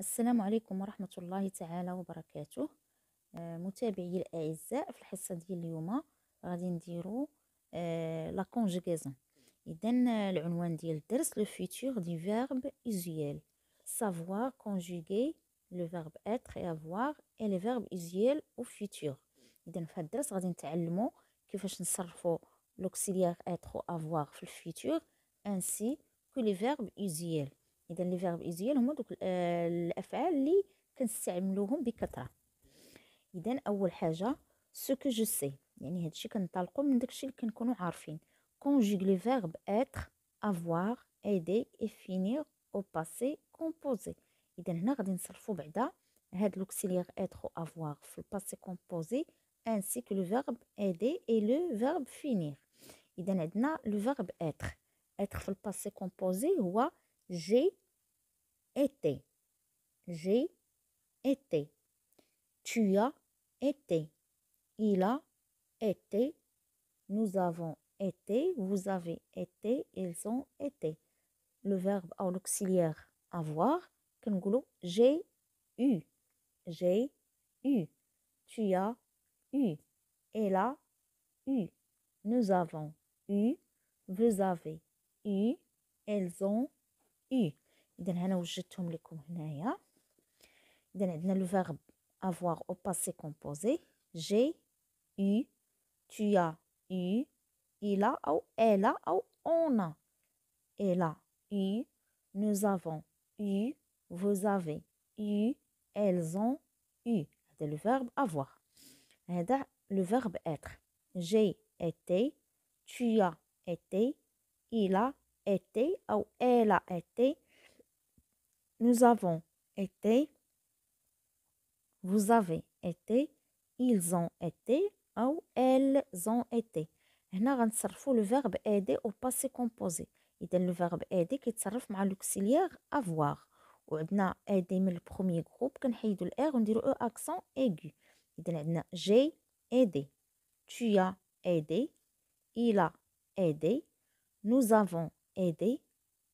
السلام عليكم ورحمة الله تعالى وبركاته آه متابعي الأعزاء في الحصة ديال اليوم غادي نديرو آه لا كونجيكيزون إذن آه، العنوان ديال الدرس لو فيتور دي فيرب usuel savoir conjuguer لو أتر être et avoir et les verbes usuels au futur في هذا الدرس غادي نتعلمو كيفاش نصرفو l'auxiliaire être و avoir في الفيتور ainsi que les verbes usuels اذا لي فيرب ايزيال هما دوك آه، الافعال اللي كنستعملوهم بكثره اذا اول حاجه سو كو جو سي يعني هادشي كنطلقو من داكشي اللي كنكونو عارفين كونجوغ لي فيرب اتر افوار ايدي اي فينير او باسي كومبوزي اذا هنا غادي نصرفو بعدا هاد لوكسيليغ اتر او افوار في الباسي كومبوزي ainsi que le verbe aider et le verbe finir. إذا عندنا le verbe être. être في الباسي كومبوزي هو J'ai été. J'ai été. Tu as été. Il a été. Nous avons été. Vous avez été. Ils ont été. Le verbe en auxiliaire avoir. J'ai eu. J'ai eu. Tu as eu. Elle a eu. Nous avons eu. Vous avez eu. Elles ont le اذا هنا وجدتهم avoir au passé composé j'ai eu tu as eu il a ou elle a ou on a elle a eu nous avons eu vous avez eu elles ont eu C'est le verbe avoir le verbe être j'ai été tu as été il a été ou elle a été. Nous avons été. Vous avez été. Ils ont été ou elles ont été. Nous avons le verbe aider au passé composé. Il le verbe aider qui est l'auxiliaire avoir. Ou aider le premier groupe. Nous avons le R on dit e accent aigu. J'ai aidé. Tu as aidé. Il a aidé. Nous avons aidé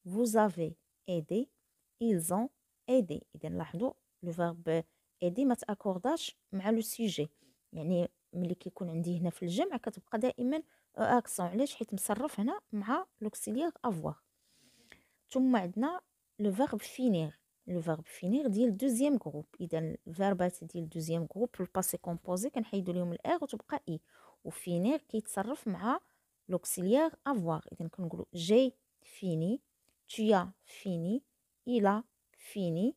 vous avez aidé ils ont aidé اذا لاحظوا لو فيرب ايدي ما تاكورداش مع لو سوجي يعني ملي كيكون عندي هنا في الجمع كتبقى دائما اكسون علاش حيت مصرف هنا مع لوكسيليير افوار ثم عندنا لو فيرب فينير لو فيرب فينير ديال دوزيام غروب اذا الفيربات ديال دوزيام في الباسي كومبوزي كنحيدو ليهم الار وتبقى اي e. وفينير كيتصرف مع لوكسيليير افوار اذا كنقولو جي fini, tu as fini, il a fini,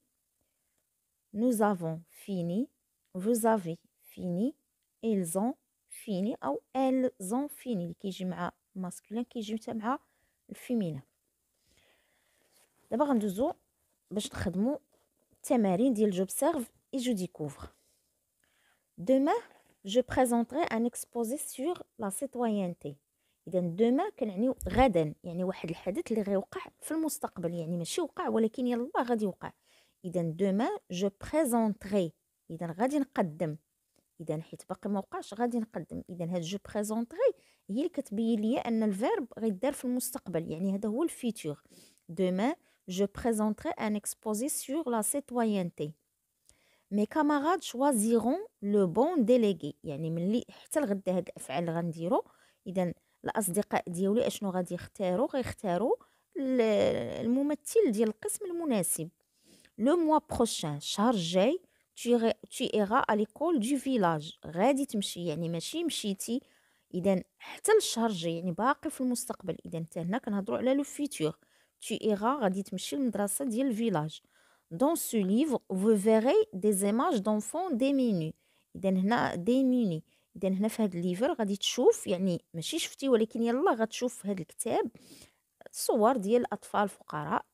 nous avons fini, vous avez fini, ils ont fini ou elles ont fini qui كيجي à masculin qui D'abord مع féminin دابا غندوزو باش نخدمو التمارين ديال j'observe et je découvre demain je présenterai un exposé sur la citoyenneté اذا دوما كنعنيو غدا يعني واحد الحدث اللي غيوقع في المستقبل يعني ماشي وقع ولكن يلا غادي يوقع اذا دوما جو بريزونتري اذا غادي نقدم اذا حيت باقي ما وقعش غادي نقدم اذا هاد جو بريزونتري هي اللي كتبين ليا ان الفيرب غيدار في المستقبل يعني هذا هو الفيتور دوما جو بريزونتري ان اكسبوزي سور لا citoyenneté. مي camarades شوازيرون لو بون ديليغي يعني ملي حتى لغدا هاد الافعال غنديرو اذا الاصدقاء ديالي اشنو غادي يختاروا غيختاروا الممثل ديال القسم المناسب لو موا بروشان الشهر الجاي iras à l'école du فيلاج غادي تمشي يعني ماشي مشيتي اذا حتى الشهر الجاي يعني باقي في المستقبل اذا حتى هنا كنهضروا على لو فيتور tu iras غادي تمشي للمدرسه ديال الفيلاج دون سو ليفر vous verrez des images d'enfants démunis اذا هنا démunis اذا هنا في هاد الليفر غادي تشوف يعني ماشي شفتي ولكن يلا غتشوف في هاد الكتاب صور ديال الاطفال الفقراء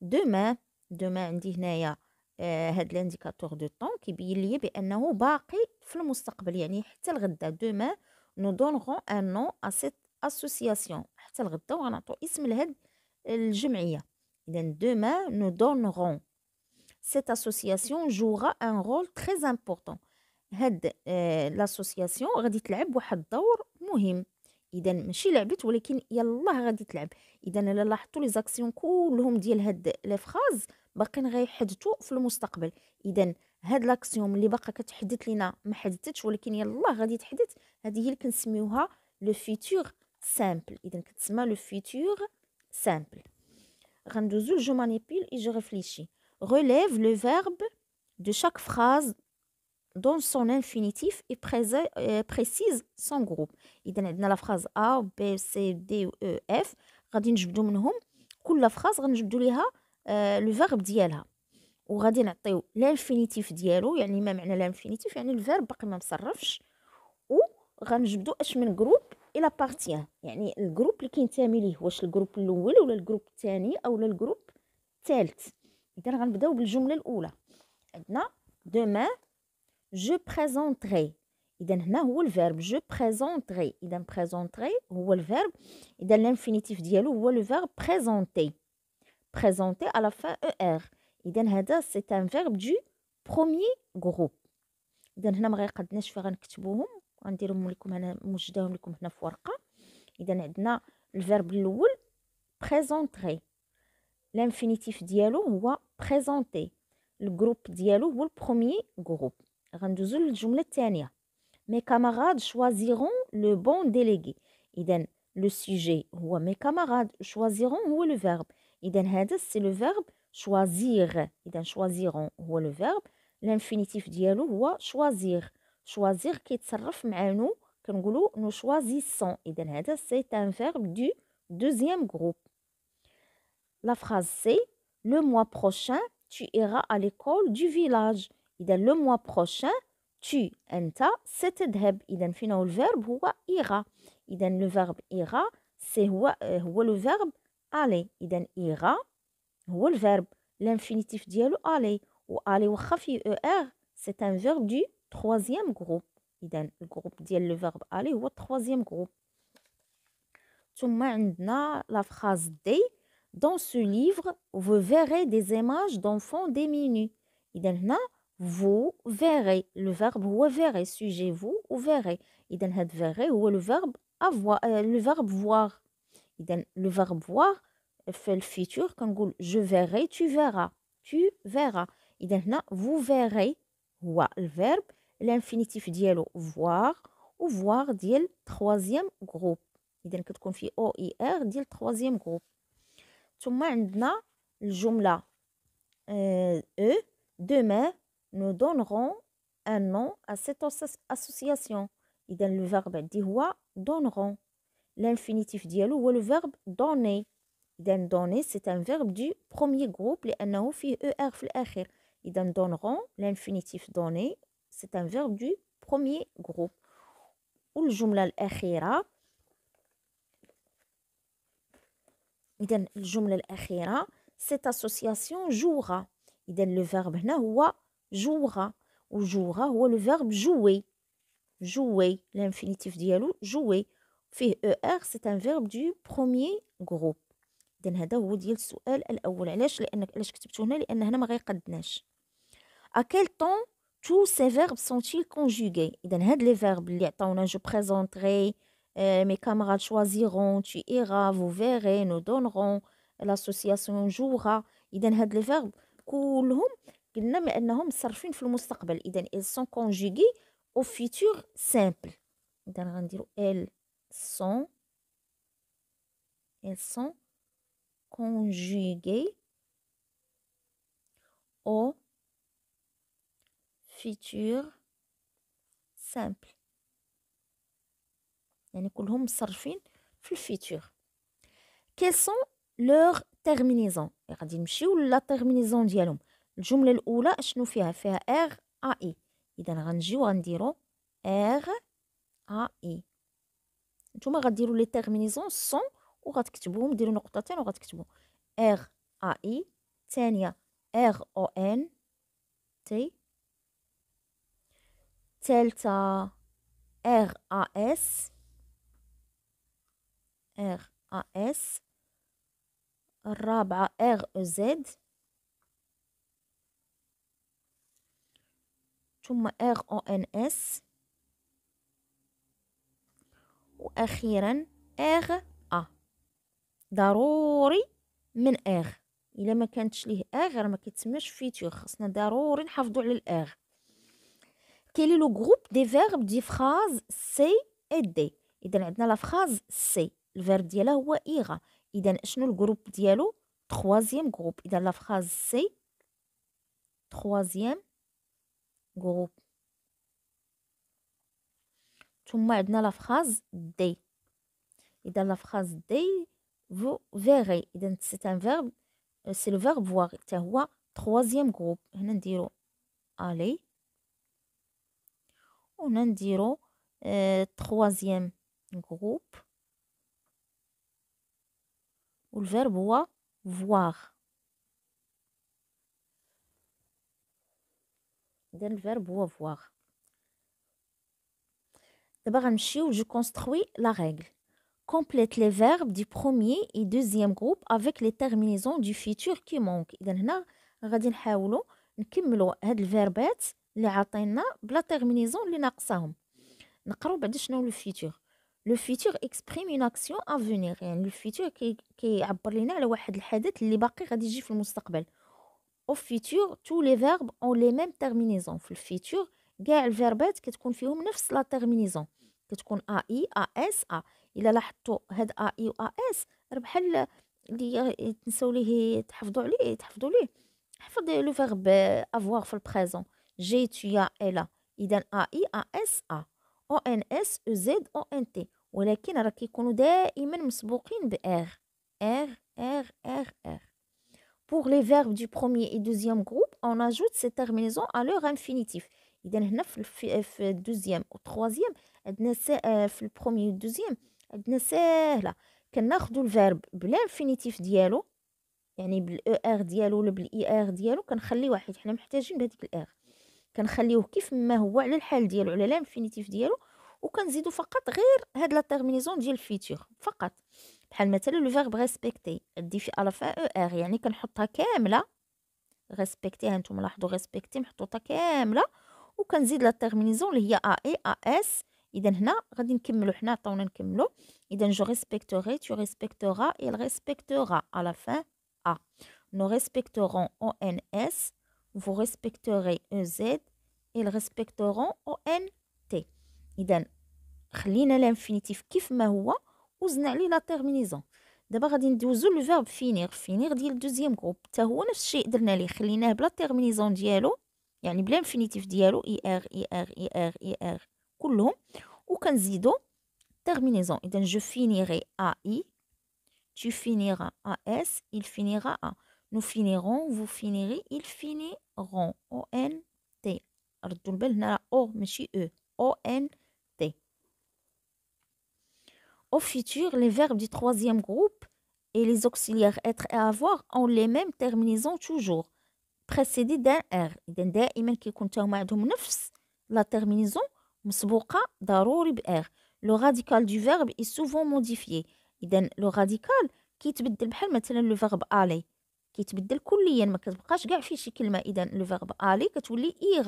دوما دوما عندي هنايا آه، هاد لانديكاتور دو طون كيبين ليا بانه باقي في المستقبل يعني حتى الغدا دوما نو دونغون ان نو ا سيت اسوسياسيون حتى الغدا وغنعطيو اسم لهاد الجمعيه اذا دوما نو دونغون سيت اسوسياسيون جوغا ان رول تري امبورطون هاد لاسوسياسيون آه، غادي تلعب واحد الدور مهم اذا ماشي لعبت ولكن يلاه غادي تلعب اذا الا لاحظتوا لي زاكسيون كلهم ديال هاد لي فراز باقيين غيحدثوا في المستقبل اذا هاد لاكسيون اللي باقا كتحدث لينا ما حدثتش ولكن يلاه غادي تحدث هذه هي اللي كنسميوها لو فيتور سامبل اذا كتسمى لو فيتور سامبل غندوزو جو مانيبيل اي جو ريفليشي ريليف لو فيرب دو شاك فراز دون سون انفينيتيف et euh, précise سون groupe اذا عندنا لا فراز ا بي سي دي و او اف غادي نجبدو منهم كل فراز غنجبدو ليها لو آه, فيرب ديالها وغادي نعطيو لانفينيتيف ديالو يعني ما معنى لانفينيتيف يعني الفيرب باقي ما مصرفش وغنجبدو اش من جروب الى بارتيان يعني الجروب اللي كينتمي ليه واش الجروب الاول ولا الجروب الثاني اولا الجروب الثالث اذا غنبداو بالجمله الاولى عندنا دوما Je présenterai. Je présenterai. Je présenterai. Je présenterai. Je présenterai. Je présenterai. Je présenterai. Je présenterai à la fin ER. Je présenter à la fin ER. Je présenterai. Je un verbe présenterai. premier groupe. Je présenterai. Je présenterai. Je présenterai. Je présenterai. Je présenterai. Je présenterai. Je présenterai. le présenté, le mes camarades choisiront le bon délégué iden le sujet ou mes camarades choisiront ou le verbe iden c'est le verbe choisir iden choisiront ou le verbe l'infinitif ou choisir choisir qui sera fait nous nous choisissons ». iden c'est un verbe du deuxième groupe la phrase c'est le mois prochain tu iras à l'école du village le mois prochain, tu entends, c'est d'héb. Il y le verbe qui ira. Le verbe ira, c'est le verbe aller. Il ira. a le verbe. L'infinitif dit aller. Ou aller, c'est un verbe du troisième groupe. Le verbe aller, ou le troisième groupe. Nous avons la phrase D. Dans ce livre, vous verrez des images d'enfants démunis. Il y vous verrez. Le verbe ou verrez. Sujet vous ou verrez. Idem هاد verrez le verbe avoir, euh, le verbe voir. le verbe voir futur quand je verrai, tu verras. Tu verras. Idem vous verrez le verbe, l'infinitif le voir ou « voir le troisième groupe. que كتكون confie o, i, r » troisième groupe. ثم عندنا euh, e، demain nous donnerons un nom à cette association. iden le verbe « عندي donnerons ». donneront. L'infinitif ديالو ou le verbe « donner. iden donner c'est un verbe du premier groupe le فيه ER donneront l'infinitif donner c'est un verbe du premier groupe. والجملة le verbe, jumla cette association jouera. iden le verbe هنا « Jouera » ou « Jouera » ou le verbe « jouer Jouer », l'infinitif ديالو jouer فيه e c'est un verbe du premier groupe اذا هذا هو ديال السؤال الاول علاش لانك علاش كتبته هنا لان هنا ما غيقدناش à quel temps tous ces verbes sont-ils conjugués اذا هاد لي فيرب اللي je présenterai euh, mes camarades choisiront tu iras vous verrez nous donnerons l'association jouera اذا les لي فيرب كلهم قلنا بانهم صرفين في المستقبل اذا ايل سون كونجيغي او فيتور سامبل اذا غنديرو ايل سون elles sont conjuguées au futur simple يعني كلهم مصرفين في الفيتور كيسون لوغ تيرمينيزون غادي نمشيو لا تيرمينيزون ديالهم الجمله الاولى شنو فيها فيها ار ا اي اذا غنجيو غنديرو ار ا اي نتوما غديرو لي تيرمينيزون سون وغتكتبوهم ديرو نقطتين وغتكتبو ار ا اي e، الثانيه ار او ان تي الثالثه ار ا اس ار ا اس الرابعه ار او e زد ثم اغ او ان اس واخيرا اغ ا ضروري من اغ الا ما كانتش ليه اغ راه ما كيتسماش فيتور خاصنا ضروري نحافظوا على الاغ كاين لو جروب دي فيرب دي فراز سي اي دي اذا عندنا لا فراز سي الفيرب ديالها هو ايغا اذا شنو الجروب ديالو تخوازيام جروب اذا لا فراز سي تخوازيام groupe. Tout le la phrase des ». dans la phrase des » vous verrez. C'est un verbe, euh, c'est le verbe voir. C'est le troisième groupe. On dit aller. On a dit euh, troisième groupe. Ou le verbe voir. Donc, le verbe « voir ». D'abord, je construis la règle. Complète les verbes du premier et deuxième groupe avec les terminaisons du futur qui manquent. Donc, nous allons essayer de terminer ces verbes qui nous ont été les terminaisons qui les manquent. Nous allons ensuite lire le futur. Le futur exprime une action à venir. Le futur qui nous apporte une chose qui va arriver dans le au futur tous les verbes ont les mêmes terminaisons في الفيتور كاع الفيربات كتكون فيهم نفس لا تيرمينيزون كتكون ا اي ا اس ا الا لاحظتوا هاد ا اي و ا اس راه بحال اللي تنساو ليه تحفظوا عليه تحفظوا ليه حفظ لو فيرب افوار في البريزون جي تويا الا اذا ا اي ا اس ا او ان اس او زد او ان تي ولكن راه كيكونوا دائما مسبوقين ب ار ار ار ار pour les verbes du premier et deuxième groupe, on ajoute ces terminaisons à leur infinitif. إذا هنا في في دوزيام وتروازيام عندنا في البرومي والدوزيام عندنا ساهلة كناخدو الفيرب انفينيتيف ديالو يعني بالاو ار ديالو ولا بالاي ار ديالو كنخليه واحد حنا محتاجين بهذيك الار كنخليوه كيف ما هو على الحال ديالو على الانفينيتيف ديالو وكنزيدو فقط غير هاد لا تيرمينيزون ديال الفيتور فقط بحال مثلا لو فيرب ريسبكتي دي في الفا او ار يعني كنحطها كامله ريسبكتي ها نتوما لاحظوا ريسبكتي محطوطه كامله وكنزيد لا تيرمينيزون اللي هي ا اي ا اس اذا هنا غادي نكملو حنا عطاونا نكملو اذا جو ريسبكتوري تو ريسبكتورا il ريسبكتورا à او ان اس nous respecterons او vous ال ريسبكتورون او ان تي اذا خلينا الانفينيتيف كيف ما هو وزنا عليه لا تيرمينيزون دابا غادي ندوزو للفيرب فينير فينير ديال الدوزيام غروب حتى هو نفس الشيء درنا ليه خليناه بلا تيرمينيزون ديالو يعني بلا انفينيتيف ديالو اي ار اي ار اي ار اي ار كلهم وكنزيدو تيرمينيزون اذا جو فينيري ا اي tu finiras s il finira a nous finirons vous finirez ils finiront o n t ردوا البال هنا او ماشي او او ان Au futur, les verbes du troisième groupe et les auxiliaires être et avoir ont les mêmes terminaisons toujours, précédées d'un R. إذن دائما كيكون تا هما عندهم نفس la terminaison r ». Le radical du verbe est souvent modifié. Donc, le radical qui est le le verbe aller qui كيتبدل كليا ما كتبقاش كاع فيه شي كلمة Donc, le verbe aller كتولي tu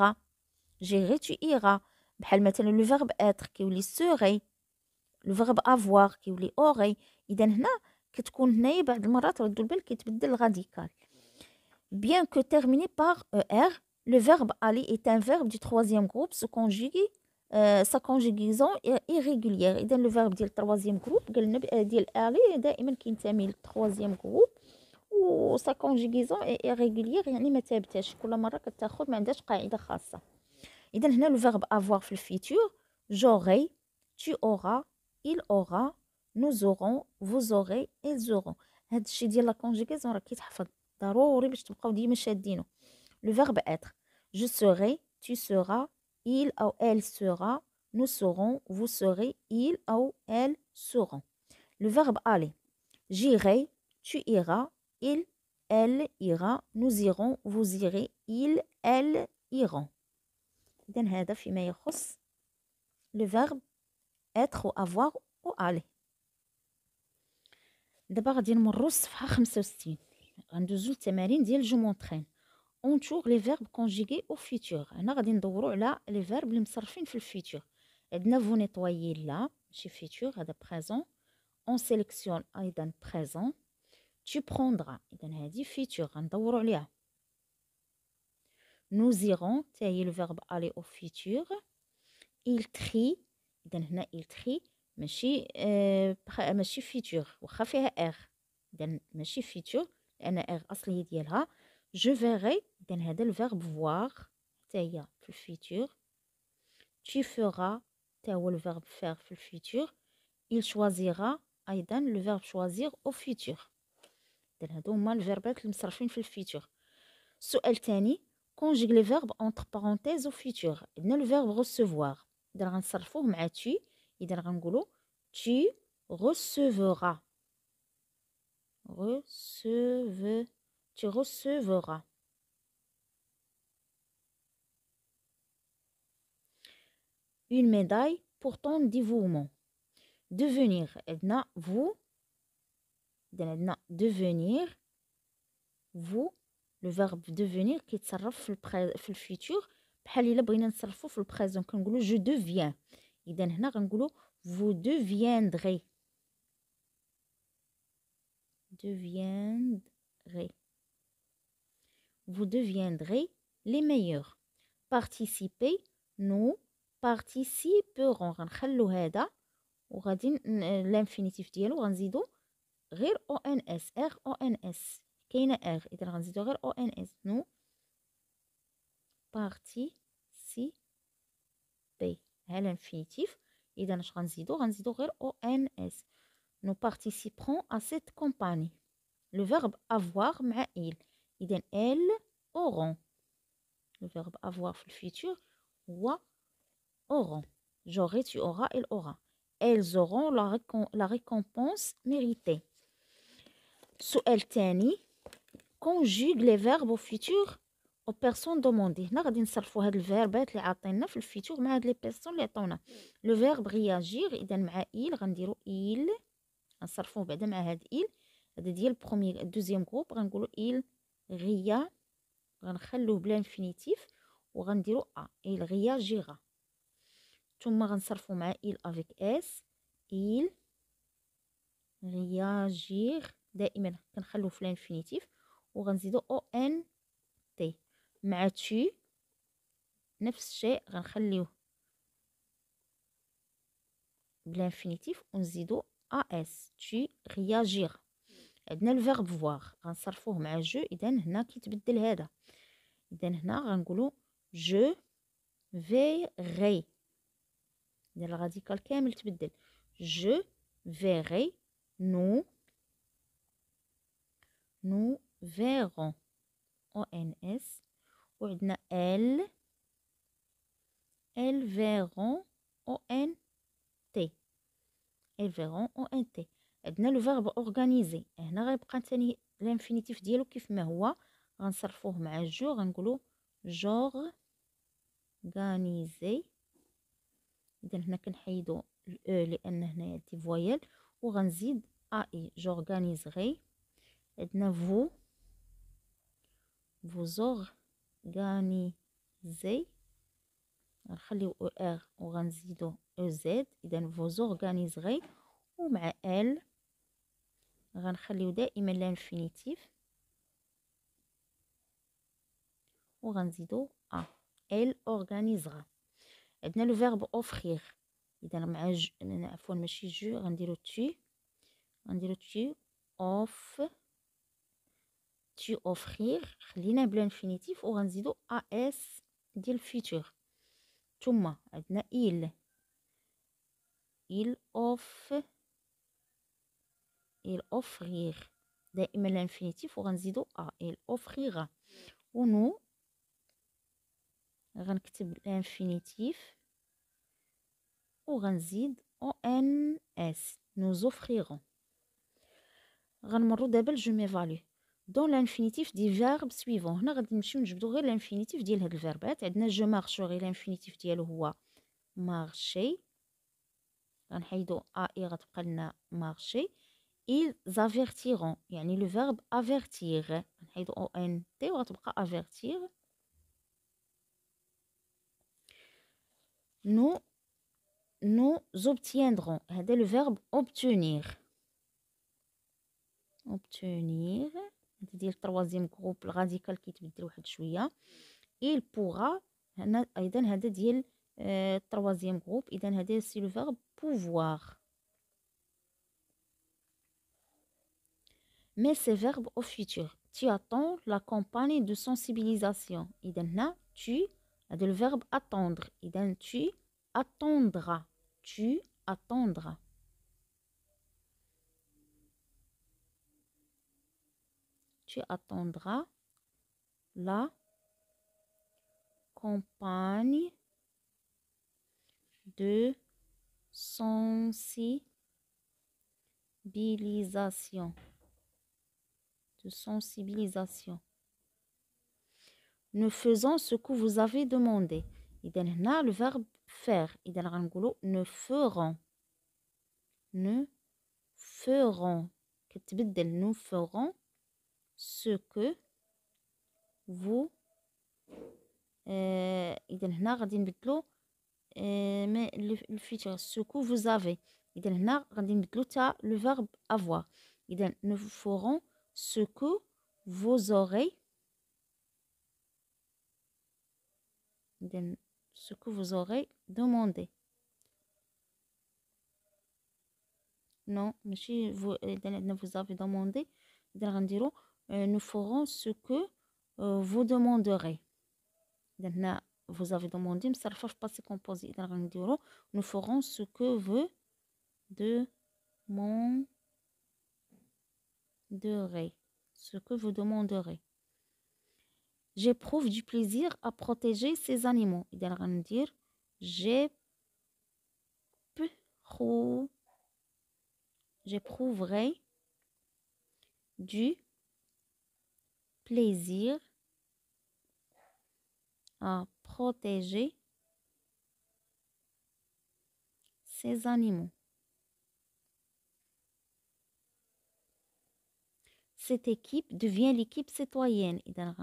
le verbe إيغا بحال مثلا le verbe être le serai ». الفيرب افوار كيولي اوري اذا هنا كتكون هنايا بعض المرات ردوا البال كيتبدل الراديكال بيان كو تيرميني باغ او ار لو فيرب الي اي تان فيرب دي تروازيام جروب سو كونجيغي سا كونجيغيزون ايريغولييغ اذا لو فيرب ديال تروازيام جروب قالنا ديال الي دائما كينتمي للتروازيام جروب و سا كونجيغيزون ايريغولييغ يعني ما ثابتاش كل مره كتاخذ ما عندهاش قاعده خاصه اذا هنا لو فيرب افوار في الفيتور جوري tu auras il aura nous aurons vous aurez ils auront هذا الشيء ديال لا Le verbe je serai tu seras il ou elle sera nous serons vous serez il ou elle seront le verbe aller j'irai tu iras il elle ira nous irons vous irez il, elle iront le verbe être ou avoir ou aller. D'abord, je m'entraîne. On tourne les verbes conjugués au futur. On va voir les verbes qui sont le futur. On va vous nettoyer là, chez futur, à présent. On sélectionne ah, présent. Tu prendras, on futur, hein, on Nous irons, c'est le verbe aller au futur. Il crie. اذا هنا التخي ماشي آه ماشي فيتور واخا فيها ار اذا ماشي فيتور لان ار اصليه ديالها جو فيغي اذا هذا الفيرب فوار حتى هي في الفيتور تي فورا حتى هو الفيرب فير في الفيتور il choisira ايضا لو فيرب شوازير او فيتور اذا هادو هما الفيربات المصرفين في الفيتور السؤال الثاني كونجيغ لي فيرب اونتر بارونتيز او فيتور Nous الفيرب verbe اذا غنصرفوه مع اذا غنقولوا tu recevras receve tu recevras une médaille pour ton dévouement devenir edna vous edna devenir vous le verbe devenir qui في, le futur. بحال الا بغينا نصرفو في البريزون كنقولو جو دوفيان اذا هنا غنقولو فو دوفياندغي deviendrez. Vous deviendrez les meilleurs. Participer, nous participerons. غنخلو هذا وغادي الانفينيتيف ديالو غنزيدو غير او ان اس ار او ان اس كاينه ار اذا غنزيدو غير او ان اس نو partie et dans nous participerons à cette compagnie le verbe avoir mais il elle auront le verbe avoir le futur ou auront J'aurai, tu auras elle aura elles auront la récompense méritée sous conjugue les verbes au futur او بيرسون دوموندي هنا غادي نصرفوا هاد الفيربات اللي عاطينا في الفيتور مع هاد لي بيرسون اللي عطونا لو فيرب رياجير اذا مع ايل غنديرو ايل غنصرفوه بعدا مع هاد ايل هذا ديال برومي دوزيام جروب غنقولو ايل غيا غنخلوه بلا انفينيتيف وغنديرو ا ايل غيا جيغا ثم غنصرفو مع ايل افيك اس ايل غياجير دائما كنخلوه في الانفينيتيف وغنزيدو او ان تي مع تشي نفس الشيء غنخليوه بالانفينيتيف ونزيدو اس تشي رياجير عندنا الفيرب فوار غنصرفوه مع جو اذا هنا كيتبدل هذا اذا هنا غنقولو جو في غي ديال الراديكال كامل تبدل جو فيغي نو نو فيرون او ان اس وعندنا ال ال فيرون او ان تي ال فيرون او ان تي عندنا لو فيرب اورغانيزي هنا غيبقى ثاني لانفينيتيف ديالو كيف ما هو غنصرفوه مع جو غنقولو جوغ غانيزي اذا هنا كنحيدو الاو e لان هنايا دي فويل وغنزيد اي جورغانيزغي عندنا فو فوزوغ غاني زي غنخليو او ار وغنزيدو او زد اذا فوزورغانيزغي ومع ال غنخليو دائما لانفينيتيف وغنزيدو ا ال اورغانيزغا عندنا لو فيرب اوفخير اذا مع عفوا ماشي جو غنديرو تي غنديرو تي اوف تي offrir خلينا بلا انفينيتيف وغنزيدو اس ديال فيتور ثم عندنا ايل ايل اوف ايل offrir دائما الانفينيتيف وغنزيدو ا ايل offrira ونو غنكتب الانفينيتيف وغنزيد او ان اس نو زوفخيرون غنمرو دابا لجو مي فاليو Dans l'infinitif des verbes suivants, on va descendre l'infinitif de ces verbe. Et "je marcherai. l'infinitif de lui est "marcher". On retire "e" et il va "marcher". "Ils avertiront", le verbe "avertir". On retire "ont" et va "avertir". "Nous nous obtiendrons", c'est le verbe "obtenir". "Obtenir" dire troisième groupe la deuxième il pourra, troisième groupe, c'est le verbe pouvoir, mais c'est le verbe au futur. Tu attends la campagne de sensibilisation, idem, tu, le verbe attendre, tu attendras, tu attendras. tu attendras la compagne de sensibilisation. De sensibilisation. Nous faisons ce que vous avez demandé. a le verbe faire. verbe faire. ne ferons. Ne ferons. Nous ferons que vous euh, idenar rendit bêta euh, mais le futur ce que vous avez idenar rendit bêta le verbe avoir iden ne vous feront ce que vous aurez ce que vous aurez euh, demandé non mais si vous iden ne vous avez demandé iden rendit bêta euh, nous ferons ce que euh, vous demanderez. vous avez demandé, pas nous ferons ce que vous demanderez. Ce que vous demanderez. J'éprouve du plaisir à protéger ces animaux. dire j'éprouverai du plaisir à protéger ces animaux. Cette équipe devient l'équipe citoyenne. Et dans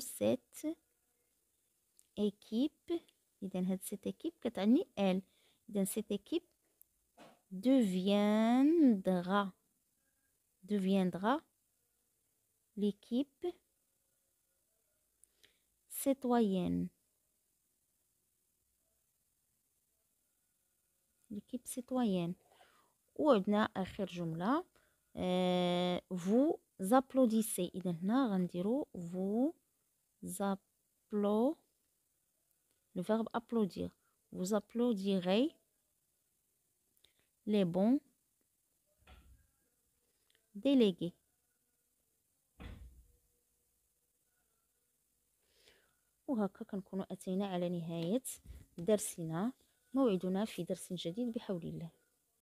cette équipe إذا cette équipe elle. dans cette équipe deviendra deviendra l'équipe citoyenne. L'équipe citoyenne. à اخر جمله vous applaudissez Et maintenant, vous applaudissez le verbe applaudir vous applaudirez les bons délégués وهكا كنكونوا أتينا على نهاية درسنا موعدنا في درس جديد بحول الله